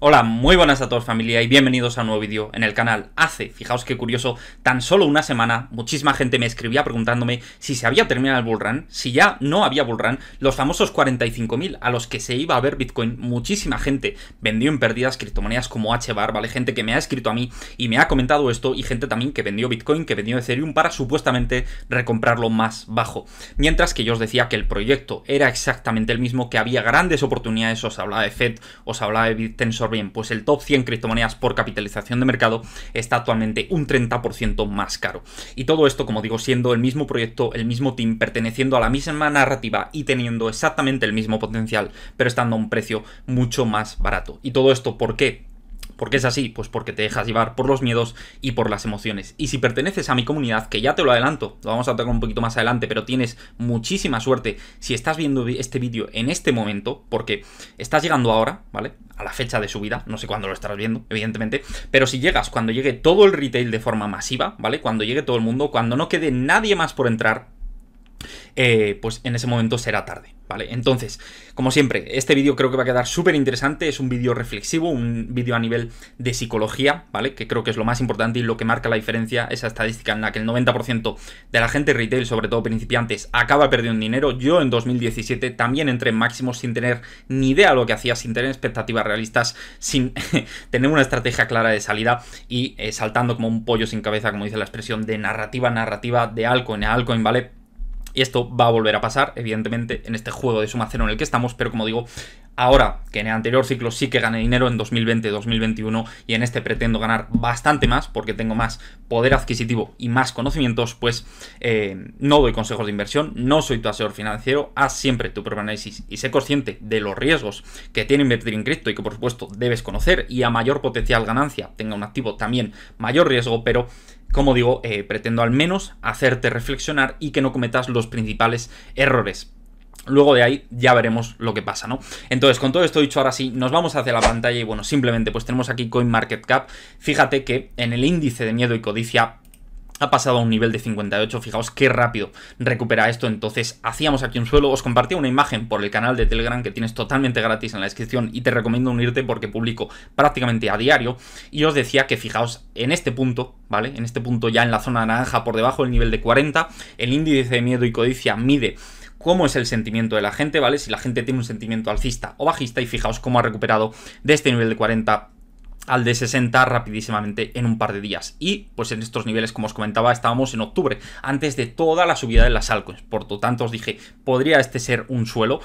Hola, muy buenas a todos familia y bienvenidos a un nuevo vídeo en el canal. Hace, fijaos qué curioso, tan solo una semana muchísima gente me escribía preguntándome si se había terminado el bullrun, si ya no había bullrun, los famosos 45.000 a los que se iba a ver Bitcoin, muchísima gente vendió en pérdidas criptomonedas como HBAR, ¿vale? Gente que me ha escrito a mí y me ha comentado esto y gente también que vendió Bitcoin, que vendió Ethereum para supuestamente recomprarlo más bajo. Mientras que yo os decía que el proyecto era exactamente el mismo, que había grandes oportunidades, os hablaba de Fed, os hablaba de BitTensor, bien? Pues el top 100 criptomonedas por capitalización de mercado está actualmente un 30% más caro. Y todo esto, como digo, siendo el mismo proyecto, el mismo team, perteneciendo a la misma narrativa y teniendo exactamente el mismo potencial, pero estando a un precio mucho más barato. ¿Y todo esto por qué? ¿Por qué es así? Pues porque te dejas llevar por los miedos y por las emociones. Y si perteneces a mi comunidad, que ya te lo adelanto, lo vamos a tocar un poquito más adelante, pero tienes muchísima suerte si estás viendo este vídeo en este momento, porque estás llegando ahora, ¿vale? A la fecha de subida, no sé cuándo lo estarás viendo, evidentemente, pero si llegas cuando llegue todo el retail de forma masiva, ¿vale? Cuando llegue todo el mundo, cuando no quede nadie más por entrar, eh, pues en ese momento será tarde, ¿vale? Entonces, como siempre, este vídeo creo que va a quedar súper interesante, es un vídeo reflexivo, un vídeo a nivel de psicología, ¿vale? Que creo que es lo más importante y lo que marca la diferencia, esa estadística en la que el 90% de la gente retail, sobre todo principiantes, acaba perdiendo dinero. Yo en 2017 también entré en máximos sin tener ni idea de lo que hacía, sin tener expectativas realistas, sin tener una estrategia clara de salida y eh, saltando como un pollo sin cabeza, como dice la expresión, de narrativa, narrativa, de en a en ¿vale? Y esto va a volver a pasar, evidentemente, en este juego de suma cero en el que estamos, pero como digo, ahora que en el anterior ciclo sí que gané dinero en 2020, 2021 y en este pretendo ganar bastante más porque tengo más poder adquisitivo y más conocimientos, pues eh, no doy consejos de inversión, no soy tu asesor financiero, haz siempre tu propio análisis y sé consciente de los riesgos que tiene invertir en cripto y que por supuesto debes conocer y a mayor potencial ganancia tenga un activo también mayor riesgo, pero como digo, eh, pretendo al menos hacerte reflexionar y que no cometas los principales errores. Luego de ahí ya veremos lo que pasa, ¿no? Entonces, con todo esto dicho, ahora sí, nos vamos hacia la pantalla y bueno, simplemente pues tenemos aquí CoinMarketCap. Fíjate que en el índice de miedo y codicia ha pasado a un nivel de 58, fijaos qué rápido recupera esto, entonces hacíamos aquí un suelo, os compartí una imagen por el canal de Telegram que tienes totalmente gratis en la descripción y te recomiendo unirte porque publico prácticamente a diario y os decía que fijaos en este punto, ¿vale? En este punto ya en la zona naranja por debajo del nivel de 40, el índice de miedo y codicia mide cómo es el sentimiento de la gente, ¿vale? Si la gente tiene un sentimiento alcista o bajista y fijaos cómo ha recuperado de este nivel de 40 al de 60 rapidísimamente en un par de días. Y pues en estos niveles, como os comentaba, estábamos en octubre, antes de toda la subida de las altcoins. Por lo tanto, os dije, podría este ser un suelo.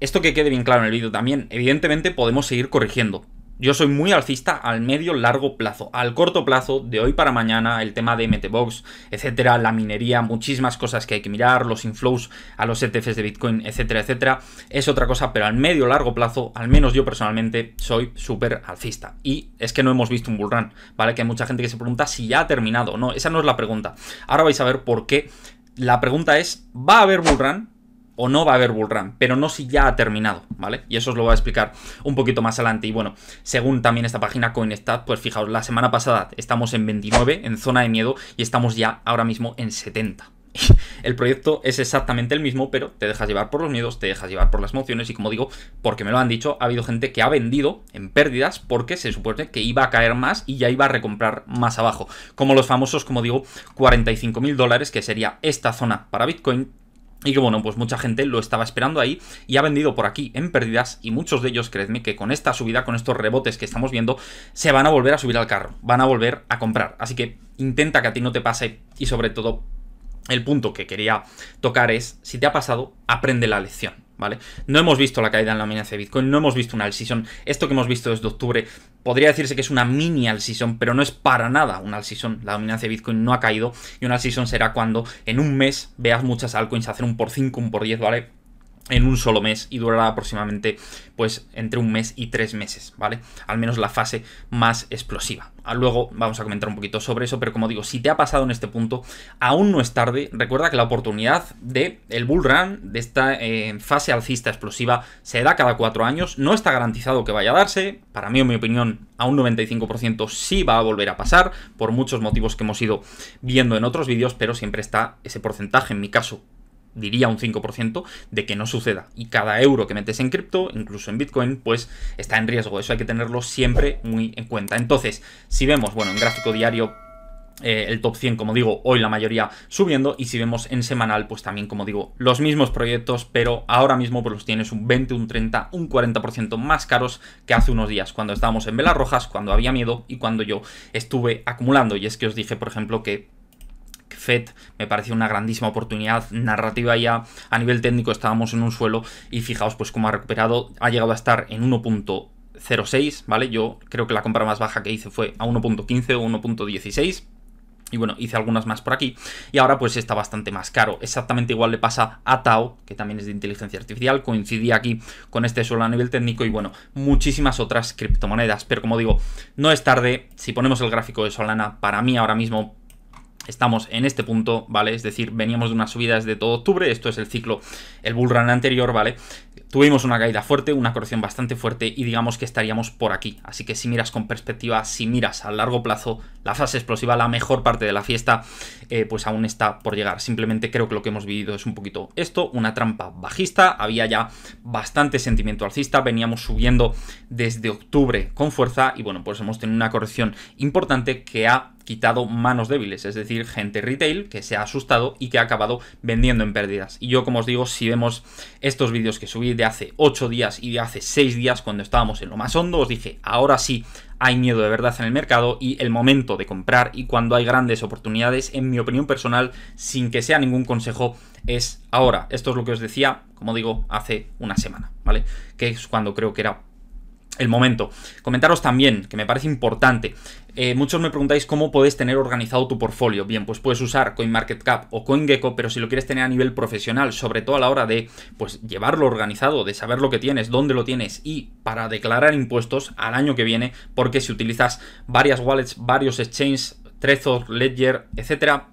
Esto que quede bien claro en el vídeo también, evidentemente podemos seguir corrigiendo, yo soy muy alcista al medio largo plazo, al corto plazo, de hoy para mañana, el tema de MTBox, etcétera, la minería, muchísimas cosas que hay que mirar, los inflows a los ETFs de Bitcoin, etcétera, etcétera, es otra cosa, pero al medio largo plazo, al menos yo personalmente, soy súper alcista. Y es que no hemos visto un bullrun, ¿vale? Que hay mucha gente que se pregunta si ya ha terminado. No, esa no es la pregunta. Ahora vais a ver por qué. La pregunta es, ¿va a haber Bullrun? o no va a haber bullrun, pero no si ya ha terminado, ¿vale? Y eso os lo voy a explicar un poquito más adelante. Y bueno, según también esta página CoinStat, pues fijaos, la semana pasada estamos en 29, en zona de miedo, y estamos ya ahora mismo en 70. el proyecto es exactamente el mismo, pero te dejas llevar por los miedos, te dejas llevar por las emociones y como digo, porque me lo han dicho, ha habido gente que ha vendido en pérdidas porque se supone que iba a caer más y ya iba a recomprar más abajo. Como los famosos, como digo, 45 mil dólares, que sería esta zona para Bitcoin, y que bueno, pues mucha gente lo estaba esperando ahí y ha vendido por aquí en pérdidas y muchos de ellos, creedme, que con esta subida, con estos rebotes que estamos viendo, se van a volver a subir al carro, van a volver a comprar. Así que intenta que a ti no te pase y sobre todo el punto que quería tocar es, si te ha pasado, aprende la lección. ¿vale? No hemos visto la caída en la dominancia de Bitcoin, no hemos visto una all season. Esto que hemos visto desde octubre podría decirse que es una mini all season, pero no es para nada una all season. La dominancia de Bitcoin no ha caído y una all season será cuando en un mes veas muchas altcoins hacer un por 5, un por 10, ¿vale? en un solo mes y durará aproximadamente pues entre un mes y tres meses, ¿vale? Al menos la fase más explosiva. Ah, luego vamos a comentar un poquito sobre eso, pero como digo, si te ha pasado en este punto, aún no es tarde. Recuerda que la oportunidad de el bull run, de esta eh, fase alcista explosiva, se da cada cuatro años. No está garantizado que vaya a darse. Para mí, en mi opinión, a un 95% sí va a volver a pasar, por muchos motivos que hemos ido viendo en otros vídeos, pero siempre está ese porcentaje, en mi caso, diría un 5% de que no suceda. Y cada euro que metes en cripto, incluso en Bitcoin, pues está en riesgo. Eso hay que tenerlo siempre muy en cuenta. Entonces, si vemos, bueno, en gráfico diario eh, el top 100, como digo, hoy la mayoría subiendo. Y si vemos en semanal, pues también, como digo, los mismos proyectos, pero ahora mismo pues los tienes un 20, un 30, un 40% más caros que hace unos días, cuando estábamos en velas rojas, cuando había miedo y cuando yo estuve acumulando. Y es que os dije, por ejemplo, que FED me pareció una grandísima oportunidad narrativa ya a nivel técnico estábamos en un suelo y fijaos pues cómo ha recuperado, ha llegado a estar en 1.06, ¿vale? Yo creo que la compra más baja que hice fue a 1.15 o 1.16. Y bueno, hice algunas más por aquí. Y ahora pues está bastante más caro. Exactamente igual le pasa a Tao, que también es de inteligencia artificial. Coincidía aquí con este suelo a nivel técnico y bueno, muchísimas otras criptomonedas. Pero como digo, no es tarde. Si ponemos el gráfico de Solana, para mí ahora mismo Estamos en este punto, ¿vale? Es decir, veníamos de unas subidas de todo octubre, esto es el ciclo, el bull run anterior, ¿vale? Tuvimos una caída fuerte, una corrección bastante fuerte y digamos que estaríamos por aquí. Así que si miras con perspectiva, si miras a largo plazo, la fase explosiva, la mejor parte de la fiesta, eh, pues aún está por llegar. Simplemente creo que lo que hemos vivido es un poquito esto, una trampa bajista, había ya bastante sentimiento alcista, veníamos subiendo desde octubre con fuerza y bueno, pues hemos tenido una corrección importante que ha quitado manos débiles, es decir, gente retail que se ha asustado y que ha acabado vendiendo en pérdidas. Y yo, como os digo, si vemos estos vídeos que subí de hace 8 días y de hace 6 días cuando estábamos en lo más hondo, os dije, ahora sí hay miedo de verdad en el mercado y el momento de comprar y cuando hay grandes oportunidades, en mi opinión personal, sin que sea ningún consejo, es ahora. Esto es lo que os decía, como digo, hace una semana, ¿vale? Que es cuando creo que era el momento. Comentaros también, que me parece importante, eh, muchos me preguntáis cómo puedes tener organizado tu portfolio. Bien, pues puedes usar CoinMarketCap o CoinGecko, pero si lo quieres tener a nivel profesional, sobre todo a la hora de pues, llevarlo organizado, de saber lo que tienes, dónde lo tienes y para declarar impuestos al año que viene, porque si utilizas varias wallets, varios exchanges, Trezor, Ledger, etcétera,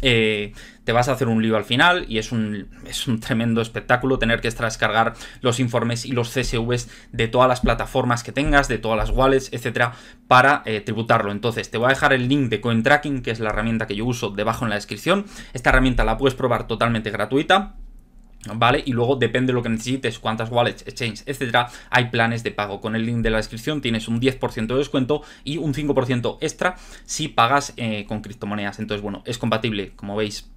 eh, te vas a hacer un lío al final y es un, es un tremendo espectáculo tener que descargar los informes y los CSVs de todas las plataformas que tengas, de todas las wallets, etcétera, para eh, tributarlo. Entonces, te voy a dejar el link de coin tracking que es la herramienta que yo uso debajo en la descripción. Esta herramienta la puedes probar totalmente gratuita. ¿Vale? Y luego depende de lo que necesites, cuántas wallets, exchanges etcétera, hay planes de pago. Con el link de la descripción tienes un 10% de descuento y un 5% extra si pagas eh, con criptomonedas. Entonces, bueno, es compatible, como veis,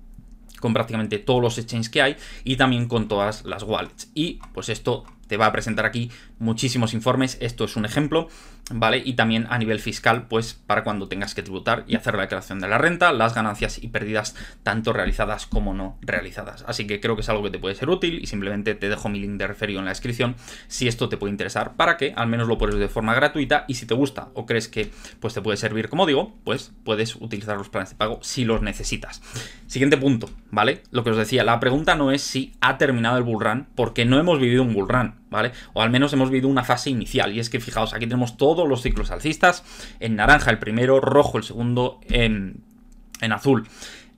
con prácticamente todos los exchanges que hay y también con todas las wallets. Y pues esto te va a presentar aquí muchísimos informes, esto es un ejemplo, ¿vale? Y también a nivel fiscal, pues para cuando tengas que tributar y hacer la declaración de la renta, las ganancias y pérdidas tanto realizadas como no realizadas. Así que creo que es algo que te puede ser útil y simplemente te dejo mi link de referido en la descripción si esto te puede interesar para que al menos lo pones de forma gratuita y si te gusta o crees que pues te puede servir como digo, pues puedes utilizar los planes de pago si los necesitas. Siguiente punto, ¿vale? Lo que os decía, la pregunta no es si ha terminado el bull run porque no hemos vivido un bull run ¿vale? O al menos hemos vivido una fase inicial. Y es que fijaos, aquí tenemos todos los ciclos alcistas. En naranja el primero, rojo el segundo, en, azul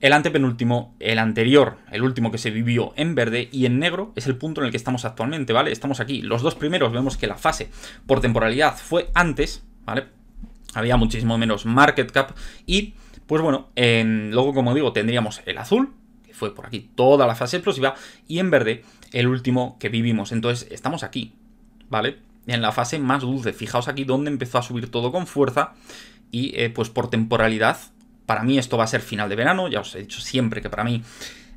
el antepenúltimo, el anterior, el último que se vivió en verde y en negro es el punto en el que estamos actualmente, ¿vale? Estamos aquí. Los dos primeros vemos que la fase por temporalidad fue antes, ¿vale? Había muchísimo menos market cap y, pues bueno, luego como digo tendríamos el azul, fue por aquí toda la fase explosiva, y en verde el último que vivimos. Entonces estamos aquí, ¿vale? En la fase más dulce. Fijaos aquí donde empezó a subir todo con fuerza y eh, pues por temporalidad, para mí esto va a ser final de verano, ya os he dicho siempre que para mí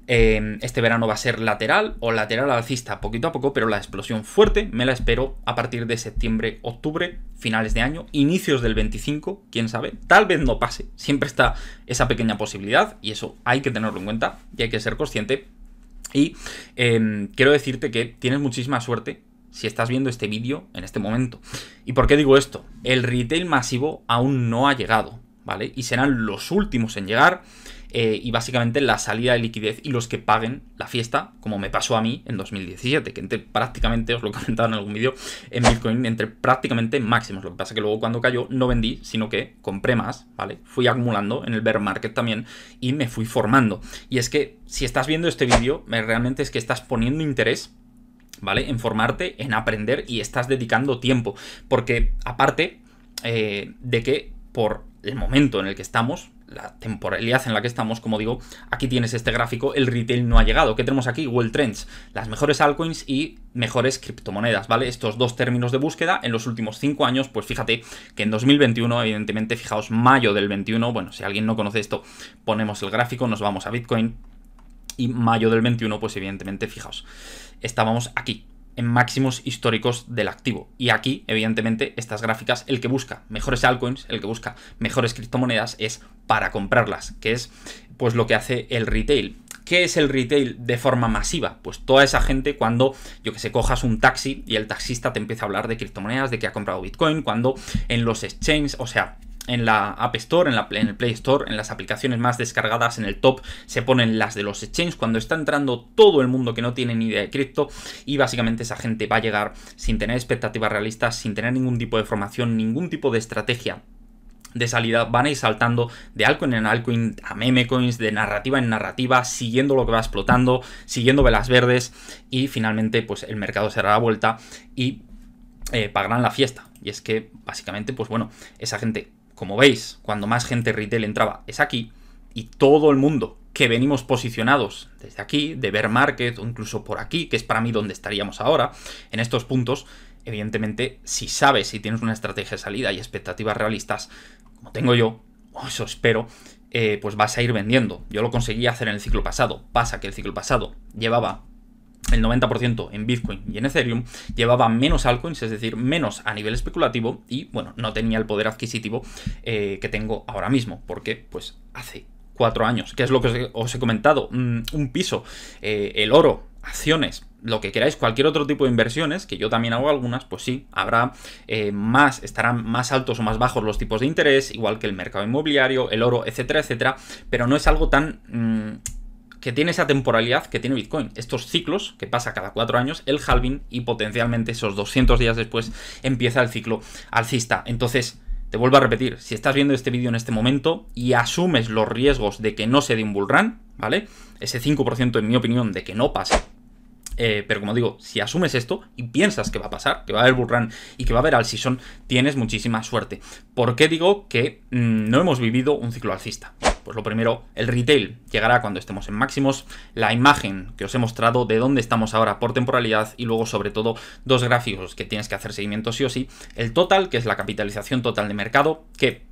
Em, este verano va a ser lateral o lateral alcista poquito a poco, pero la explosión fuerte me la espero a partir de septiembre, octubre, finales de año, inicios del 25, quién sabe, tal vez no pase, siempre está esa pequeña posibilidad y eso hay que tenerlo en cuenta y hay que ser consciente. Y em, quiero decirte que tienes muchísima suerte si estás viendo este vídeo en este momento. ¿Y por qué digo esto? El retail masivo aún no ha llegado, ¿vale? Y serán los últimos en llegar. Eh, y básicamente la salida de liquidez y los que paguen la fiesta, como me pasó a mí en 2017, que entre prácticamente, os lo he comentado en algún vídeo, en Bitcoin entre prácticamente máximos. Lo que pasa es que luego cuando cayó no vendí, sino que compré más, ¿vale? Fui acumulando en el bear market también y me fui formando. Y es que si estás viendo este vídeo, eh, realmente es que estás poniendo interés ¿vale? En formarte, en aprender y estás dedicando tiempo. Porque aparte eh, de que por el momento en el que estamos, la temporalidad en la que estamos, como digo, aquí tienes este gráfico, el retail no ha llegado. ¿Qué tenemos aquí? Well Trends, las mejores altcoins y mejores criptomonedas, ¿vale? Estos dos términos de búsqueda en los últimos cinco años, pues fíjate que en 2021, evidentemente, fijaos, mayo del 21, bueno, si alguien no conoce esto, ponemos el gráfico, nos vamos a Bitcoin, y mayo del 21, pues evidentemente, fijaos, estábamos aquí, en máximos históricos del activo. Y aquí, evidentemente, estas gráficas, el que busca mejores altcoins, el que busca mejores criptomonedas es para comprarlas, que es pues lo que hace el retail. ¿Qué es el retail de forma masiva? Pues toda esa gente cuando, yo que sé, cojas un taxi y el taxista te empieza a hablar de criptomonedas, de que ha comprado Bitcoin, cuando en los exchanges, o sea, en la App Store, en, la, el Play Store, en las aplicaciones más descargadas, en el top se ponen las de los exchanges cuando está entrando todo el mundo que no tiene ni idea de cripto y básicamente esa gente va a llegar sin tener expectativas realistas, sin tener ningún tipo de formación, ningún tipo de estrategia de salida van a ir saltando de altcoin en altcoin a meme coins, de narrativa en narrativa, siguiendo lo que va explotando, siguiendo velas verdes y finalmente pues el mercado se hará la vuelta y eh, pagarán la fiesta. Y es que básicamente pues bueno, esa gente como veis, cuando más gente retail entraba es aquí, y todo el mundo que venimos posicionados desde aquí, de Bear Market o incluso por aquí, que es para mí donde estaríamos ahora, en estos puntos, evidentemente, si sabes, y tienes una estrategia de salida y expectativas realistas, como tengo yo, o eso espero, eh, pues vas a ir vendiendo. Yo lo conseguí hacer en el ciclo pasado. Pasa que el ciclo pasado llevaba el 90% en Bitcoin y en Ethereum, llevaba menos altcoins, es decir, menos a nivel especulativo y, bueno, no tenía el poder adquisitivo eh, que tengo ahora mismo, porque, pues, hace cuatro años, que es lo que os he comentado, mm, un piso, eh, el oro, acciones, lo que queráis, cualquier otro tipo de inversiones, que yo también hago algunas, pues sí, habrá eh, más, estarán más altos o más bajos los tipos de interés, igual que el mercado inmobiliario, el oro, etcétera, etcétera, pero no es algo tan... Mm, que tiene esa temporalidad que tiene Bitcoin. Estos ciclos que pasa cada cuatro años, el halving y potencialmente esos 200 días después empieza el ciclo alcista. Entonces, te vuelvo a repetir, si estás viendo este vídeo en este momento y asumes los riesgos de que no se dé un bull ¿vale? Ese 5% en mi opinión de que no pase, eh, pero como digo, si asumes esto y piensas que va a pasar, que va a haber bullrun y que va a haber alcisón, tienes muchísima suerte. ¿Por qué digo que mm, no hemos vivido un ciclo alcista? Pues lo primero, el retail llegará cuando estemos en máximos, la imagen que os he mostrado de dónde estamos ahora por temporalidad y luego sobre todo dos gráficos que tienes que hacer seguimiento sí o sí, el total, que es la capitalización total de mercado, que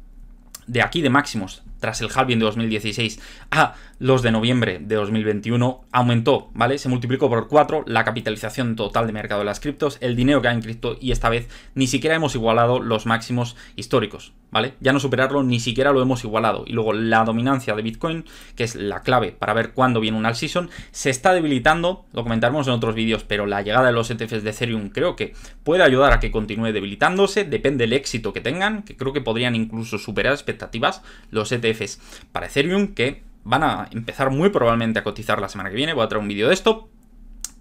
de aquí de máximos tras el halving de 2016 a los de noviembre de 2021 aumentó, ¿vale? Se multiplicó por 4 la capitalización total de mercado de las criptos, el dinero que hay en cripto y esta vez ni siquiera hemos igualado los máximos históricos, ¿vale? Ya no superarlo ni siquiera lo hemos igualado. Y luego la dominancia de Bitcoin, que es la clave para ver cuándo viene un all season, se está debilitando, lo comentaremos en otros vídeos, pero la llegada de los ETFs de Ethereum creo que puede ayudar a que continúe debilitándose, depende del éxito que tengan, que creo que podrían incluso superar expectativas los ETFs para Ethereum, que van a empezar muy probablemente a cotizar la semana que viene, voy a traer un vídeo de esto,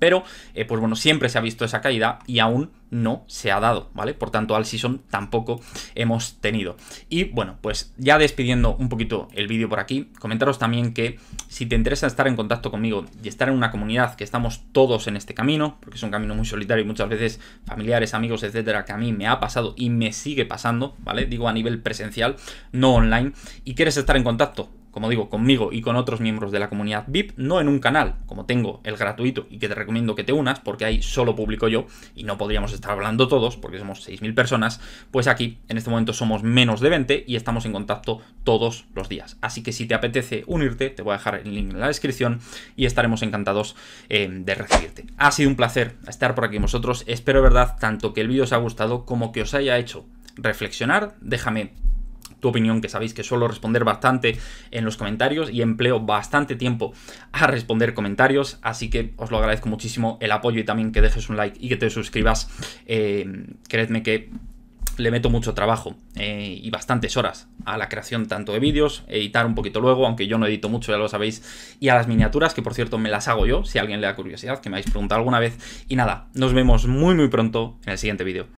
pero, eh, pues bueno, siempre se ha visto esa caída y aún no se ha dado, ¿vale? Por tanto, al season tampoco hemos tenido. Y bueno, pues ya despidiendo un poquito el vídeo por aquí, comentaros también que si te interesa estar en contacto conmigo y estar en una comunidad que estamos todos en este camino, porque es un camino muy solitario y muchas veces familiares, amigos, etcétera, que a mí me ha pasado y me sigue pasando, ¿vale? Digo a nivel presencial, no online, y quieres estar en contacto, como digo, conmigo y con otros miembros de la comunidad VIP, no en un canal, como tengo el gratuito y que te recomiendo que te unas, porque ahí solo publico yo y no podríamos estar hablando todos, porque somos 6.000 personas, pues aquí en este momento somos menos de 20 y estamos en contacto todos los días. Así que si te apetece unirte, te voy a dejar el link en la descripción y estaremos encantados eh, de recibirte. Ha sido un placer estar por aquí vosotros, espero de verdad tanto que el vídeo os ha gustado como que os haya hecho reflexionar, déjame tu opinión, que sabéis que suelo responder bastante en los comentarios y empleo bastante tiempo a responder comentarios, así que os lo agradezco muchísimo el apoyo y también que dejes un like y que te suscribas. Eh, creedme que le meto mucho trabajo eh, y bastantes horas a la creación tanto de vídeos, editar un poquito luego, aunque yo no edito mucho, ya lo sabéis, y a las miniaturas, que por cierto me las hago yo, si alguien le da curiosidad, que me habéis preguntado alguna vez. Y nada, nos vemos muy muy pronto en el siguiente vídeo.